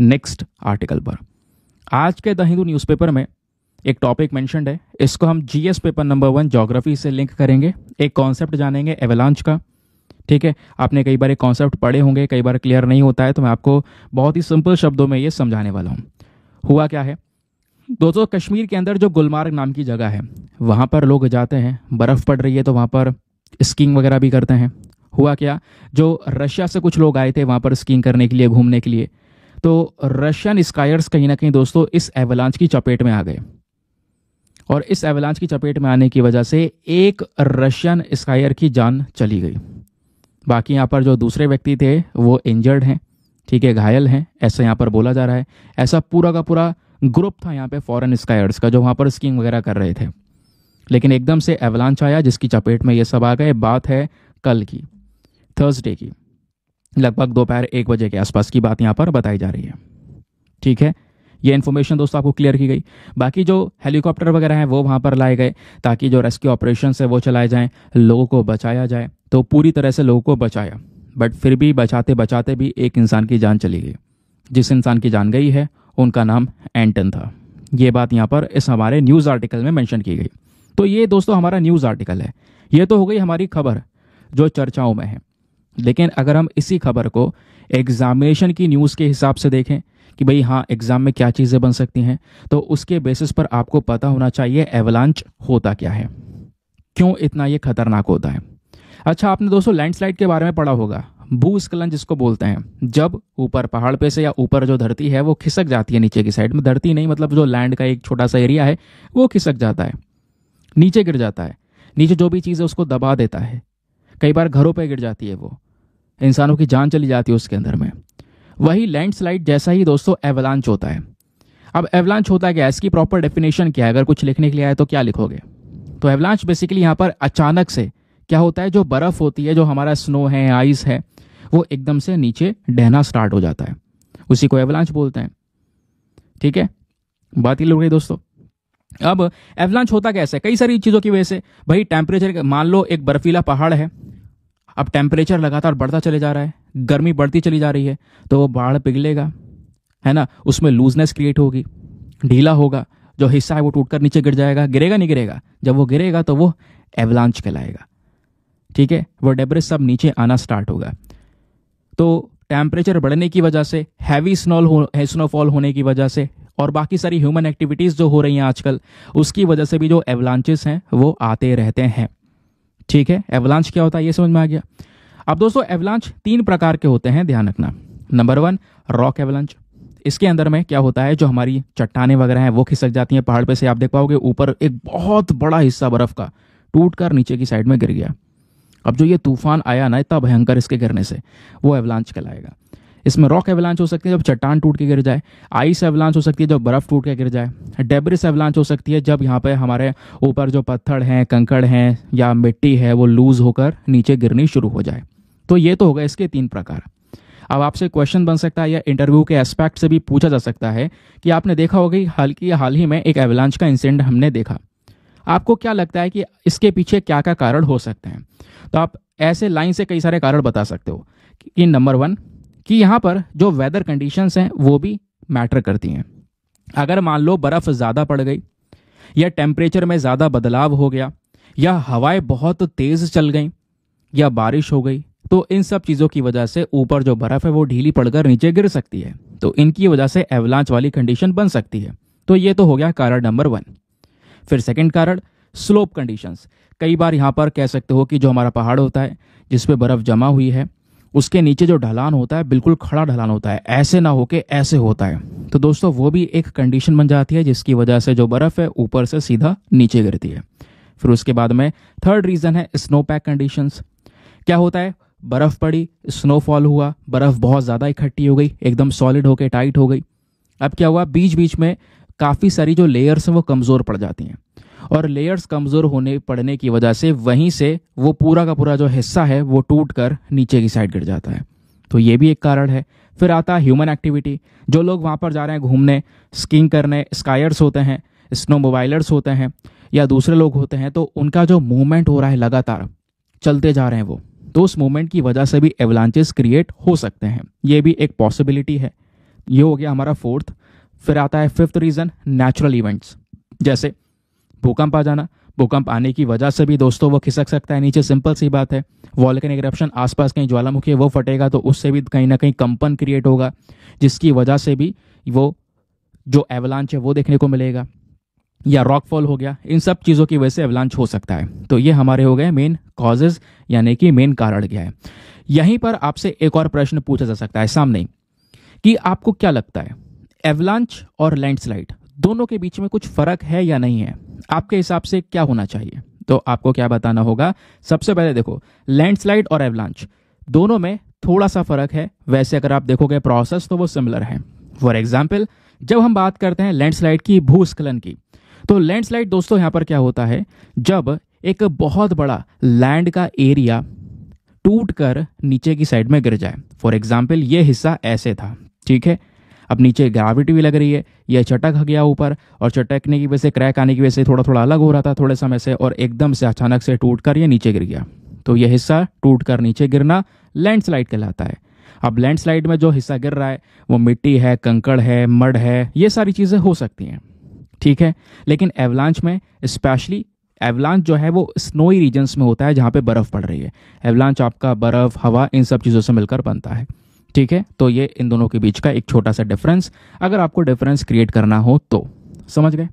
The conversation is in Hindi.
नेक्स्ट आर्टिकल पर आज के द हिंदू न्यूज़पेपर में एक टॉपिक मैंशनड है इसको हम GS paper number one geography से लिंक करेंगे एक कॉन्सेप्ट जानेंगे एवलांच का ठीक है आपने कई बार एक कॉन्सेप्ट पढ़े होंगे कई बार क्लियर नहीं होता है तो मैं आपको बहुत ही सिंपल शब्दों में ये समझाने वाला हूँ हुआ क्या है दोस्तों कश्मीर के अंदर जो गुलमार्ग नाम की जगह है वहाँ पर लोग जाते हैं बर्फ़ पड़ रही है तो वहाँ पर स्कीइंग वगैरह भी करते हैं हुआ क्या जो रशिया से कुछ लोग आए थे वहाँ पर स्कीइंग करने के लिए घूमने के लिए तो रशियन स्कायर्स कहीं ना कहीं दोस्तों इस एवलांच की चपेट में आ गए और इस एवलांच की चपेट में आने की वजह से एक रशियन स्कायर की जान चली गई बाकी यहाँ पर जो दूसरे व्यक्ति थे वो इंजर्ड हैं ठीक है घायल हैं ऐसा यहाँ पर बोला जा रहा है ऐसा पूरा का पूरा ग्रुप था यहाँ पे फॉरेन स्कायर्स का जो वहाँ पर स्कीइंग वगैरह कर रहे थे लेकिन एकदम से एवलांच आया जिसकी चपेट में ये सब आ गए बात है कल की थर्सडे की लगभग दोपहर एक बजे के आसपास की बात यहाँ पर बताई जा रही है ठीक है ये इन्फॉर्मेशन दोस्तों आपको क्लियर की गई बाकी जो हेलीकॉप्टर वगैरह हैं वो वहाँ पर लाए गए ताकि जो रेस्क्यू ऑपरेशन है वो चलाए जाएँ लोगों को बचाया जाए तो पूरी तरह से लोगों को बचाया बट फिर भी बचाते बचाते भी एक इंसान की जान चली गई जिस इंसान की जान गई है उनका नाम एंटन था ये बात यहाँ पर इस हमारे न्यूज़ आर्टिकल में मैंशन की गई तो ये दोस्तों हमारा न्यूज़ आर्टिकल है ये तो हो गई हमारी खबर जो चर्चाओं में है लेकिन अगर हम इसी खबर को एग्जामिनेशन की न्यूज़ के हिसाब से देखें कि भाई हाँ एग्ज़ाम में क्या चीज़ें बन सकती हैं तो उसके बेसिस पर आपको पता होना चाहिए एवलांच होता क्या है क्यों इतना ये खतरनाक होता है अच्छा आपने दोस्तों लैंडस्लाइड के बारे में पढ़ा होगा भूस्खलन जिसको बोलते हैं जब ऊपर पहाड़ पे से या ऊपर जो धरती है वो खिसक जाती है नीचे की साइड में धरती नहीं मतलब जो लैंड का एक छोटा सा एरिया है वो खिसक जाता है नीचे गिर जाता है नीचे जो भी चीज़ है उसको दबा देता है कई बार घरों पर गिर जाती है वो इंसानों की जान चली जाती है उसके अंदर में वही लैंडस्लाइड जैसा ही दोस्तों एवलांच होता है अब एवलांच होता क्या है इसकी प्रॉपर डेफिनेशन क्या है अगर कुछ लिखने के लिए आए तो क्या लिखोगे तो एवलांच बेसिकली यहाँ पर अचानक से क्या होता है जो बर्फ़ होती है जो हमारा स्नो है आइस है वो एकदम से नीचे डहना स्टार्ट हो जाता है उसी को एवलांच बोलते हैं ठीक है बात ही लग रही दोस्तों अब एवलांच होता कैसे कई सारी चीज़ों की वजह से भाई टेम्परेचर मान लो एक बर्फीला पहाड़ है अब टेम्परेचर लगातार बढ़ता चले जा रहा है गर्मी बढ़ती चली जा रही है तो वो बाढ़ पिघलेगा है ना उसमें लूजनेस क्रिएट होगी ढीला होगा जो हिस्सा है वो टूटकर नीचे गिर जाएगा गिरेगा नहीं गिरेगा जब वो गिरेगा तो वो एवलांच कहलाएगा ठीक है वो डेबरेज सब नीचे आना स्टार्ट होगा तो टेम्परेचर बढ़ने की वजह से हैवी स्नोल हो स्नोफॉल होने की वजह से और बाकी सारी ह्यूमन एक्टिविटीज़ जो हो रही हैं आजकल उसकी वजह से भी जो एवलांचेस हैं वो आते रहते हैं ठीक है एवलांच क्या होता है ये समझ में आ गया अब दोस्तों एवलांच तीन प्रकार के होते हैं ध्यान रखना नंबर वन रॉक एवलांच इसके अंदर में क्या होता है जो हमारी चट्टाने वगैरह हैं वो खिसक जाती हैं पहाड़ पे से आप देख पाओगे ऊपर एक बहुत बड़ा हिस्सा बर्फ का टूट कर नीचे की साइड में गिर गया अब जो ये तूफान आया ना इतना भयंकर इसके गिरने से वो एवलांच कहलाएगा इसमें रॉक एवलांच हो सकती है जब चट्टान टूट के गिर जाए आइस एवलांच हो सकती है जब बर्फ़ टूट के गिर जाए डेब्रिस एवलांच हो सकती है जब यहाँ पे हमारे ऊपर जो पत्थर हैं कंकड़ हैं या मिट्टी है वो लूज़ होकर नीचे गिरनी शुरू हो जाए तो ये तो होगा इसके तीन प्रकार अब आपसे क्वेश्चन बन सकता है या इंटरव्यू के एस्पेक्ट से भी पूछा जा सकता है कि आपने देखा होगा कि हाल की हाल ही में एक एवलांच का इंसिडेंट हमने देखा आपको क्या लगता है कि इसके पीछे क्या क्या कारण हो सकते हैं तो आप ऐसे लाइन से कई सारे कारण बता सकते हो कि नंबर वन कि यहाँ पर जो वेदर कंडीशंस हैं वो भी मैटर करती हैं अगर मान लो बर्फ़ ज़्यादा पड़ गई या टेम्परेचर में ज़्यादा बदलाव हो गया या हवाएं बहुत तेज़ चल गई या बारिश हो गई तो इन सब चीज़ों की वजह से ऊपर जो बर्फ़ है वो ढीली पड़कर नीचे गिर सकती है तो इनकी वजह से एवलांच वाली कंडीशन बन सकती है तो ये तो हो गया कारण नंबर वन फिर सेकेंड कारण स्लोप कंडीशंस कई बार यहाँ पर कह सकते हो कि जो हमारा पहाड़ होता है जिसपे बर्फ़ जमा हुई है उसके नीचे जो ढलान होता है बिल्कुल खड़ा ढलान होता है ऐसे ना होके ऐसे होता है तो दोस्तों वो भी एक कंडीशन बन जाती है जिसकी वजह से जो बर्फ़ है ऊपर से सीधा नीचे गिरती है फिर उसके बाद में थर्ड रीज़न है स्नो पैक कंडीशंस क्या होता है बर्फ़ पड़ी स्नोफॉल हुआ बर्फ़ बहुत ज़्यादा इकट्ठी हो गई एकदम सॉलिड होके टाइट हो गई अब क्या हुआ बीच बीच में काफ़ी सारी जो लेयर्स हैं वो कमज़ोर पड़ जाती हैं और लेयर्स कमज़ोर होने पड़ने की वजह से वहीं से वो पूरा का पूरा जो हिस्सा है वो टूट कर नीचे की साइड गिर जाता है तो ये भी एक कारण है फिर आता है ह्यूमन एक्टिविटी जो लोग वहाँ पर जा रहे हैं घूमने स्कीइंग करने स्कायर्स होते हैं स्नो मोबाइलर्स होते हैं या दूसरे लोग होते हैं तो उनका जो मूवमेंट हो रहा है लगातार चलते जा रहे हैं वो तो उस मूवमेंट की वजह से भी एवलांचेस क्रिएट हो सकते हैं ये भी एक पॉसिबिलिटी है ये हो गया हमारा फोर्थ फिर आता है फिफ्थ रीज़न नेचुरल इवेंट्स जैसे भूकंप आ जाना भूकंप आने की वजह से भी दोस्तों वो खिसक सकता है नीचे सिंपल सी बात है वॉल्केनिक एग्रप्शन आसपास कहीं ज्वालामुखी है वो फटेगा तो उससे भी कहीं ना कहीं कंपन क्रिएट होगा जिसकी वजह से भी वो जो एवलांच है वो देखने को मिलेगा या रॉकफॉल हो गया इन सब चीज़ों की वजह से एवलांच हो सकता है तो ये हमारे हो गए मेन कॉजेज यानी कि मेन कारण क्या है यहीं पर आपसे एक और प्रश्न पूछा जा सकता है सामने कि आपको क्या लगता है एवलांच और लैंडस्लाइड दोनों के बीच में कुछ फर्क है या नहीं है आपके हिसाब से क्या होना चाहिए तो आपको क्या बताना होगा सबसे पहले देखो लैंडस्लाइड और एवलांच दोनों में थोड़ा सा फर्क है वैसे अगर आप देखोगे प्रोसेस तो वो सिमिलर है फॉर एग्जाम्पल जब हम बात करते हैं लैंडस्लाइड की भूस्खलन की तो लैंडस्लाइड दोस्तों यहां पर क्या होता है जब एक बहुत बड़ा लैंड का एरिया टूट कर नीचे की साइड में गिर जाए फॉर एग्जाम्पल ये हिस्सा ऐसे था ठीक है अब नीचे ग्राविटी भी लग रही है यह चटक गया ऊपर और चटकने की वजह से क्रैक आने की वजह से थोड़ा थोड़ा अलग हो रहा था थोड़े समय से और एकदम से अचानक से टूट कर यह नीचे गिर गया तो यह हिस्सा टूट कर नीचे गिरना लैंडस्लाइड कहलाता है अब लैंडस्लाइड में जो हिस्सा गिर रहा है वो मिट्टी है कंकड़ है मड है ये सारी चीज़ें हो सकती हैं ठीक है लेकिन एवलांच में स्पेशली एवलांच जो है वो स्नोई रीजन्स में होता है जहाँ पे बर्फ़ पड़ रही है एवलांच आपका बर्फ़ हवा इन सब चीज़ों से मिलकर बनता है ठीक है तो ये इन दोनों के बीच का एक छोटा सा डिफरेंस अगर आपको डिफरेंस क्रिएट करना हो तो समझ गए